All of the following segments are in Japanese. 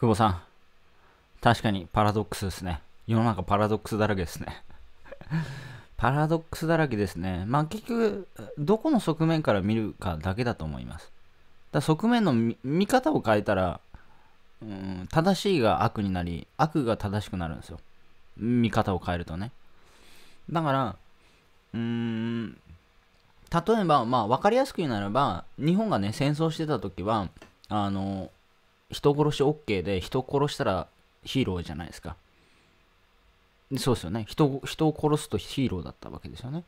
久保さん。確かにパラドックスですね。世の中パラドックスだらけですね。パラドックスだらけですね。まあ結局、どこの側面から見るかだけだと思います。だ側面の見方を変えたら、うん、正しいが悪になり、悪が正しくなるんですよ。見方を変えるとね。だから、うーん、例えば、まあ分かりやすく言うならば、日本がね、戦争してた時は、あの、人殺し OK で人殺したらヒーローじゃないですか。そうですよね人。人を殺すとヒーローだったわけですよね。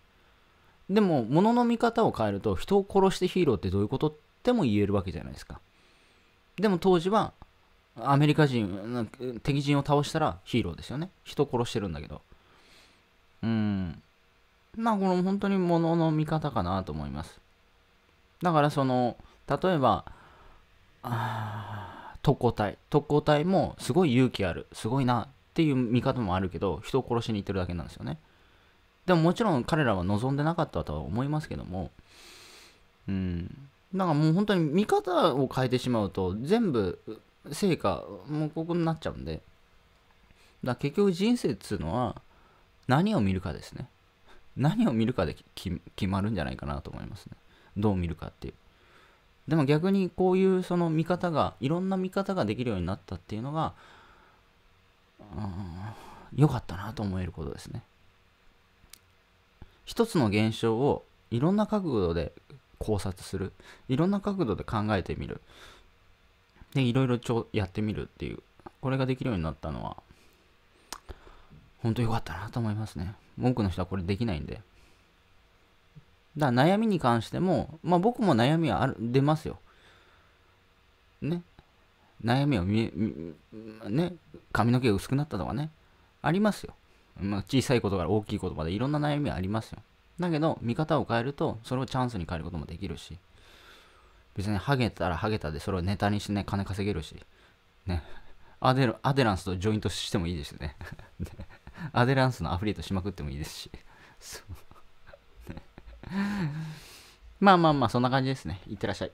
でも、物の見方を変えると、人を殺してヒーローってどういうことっても言えるわけじゃないですか。でも当時は、アメリカ人、敵陣を倒したらヒーローですよね。人殺してるんだけど。うん。まあ、この本当に物の見方かなと思います。だから、その、例えば、ああ、特攻隊特攻隊もすごい勇気あるすごいなっていう見方もあるけど人を殺しに行ってるだけなんですよねでももちろん彼らは望んでなかったとは思いますけどもうんなんかもう本当に見方を変えてしまうと全部成果もうここになっちゃうんでだ結局人生っつうのは何を見るかですね何を見るかで決まるんじゃないかなと思いますねどう見るかっていうでも逆にこういうその見方がいろんな見方ができるようになったっていうのが良かったなと思えることですね一つの現象をいろんな角度で考察するいろんな角度で考えてみるでいろいろちょやってみるっていうこれができるようになったのは本当良かったなと思いますね文句の人はこれできないんでだから悩みに関しても、まあ僕も悩みはある出ますよ。ね。悩みは見え、ね、髪の毛が薄くなったとかね。ありますよ。まあ、小さいことから大きいことまでいろんな悩みはありますよ。だけど、見方を変えると、それをチャンスに変えることもできるし、別にハゲたらハゲたで、それをネタにしてね、金稼げるし、ね。アデアデランスとジョイントしてもいいですね アデランスのアフリエイトしまくってもいいですし。そうまあまあまあ、そんな感じですね。いってらっしゃい。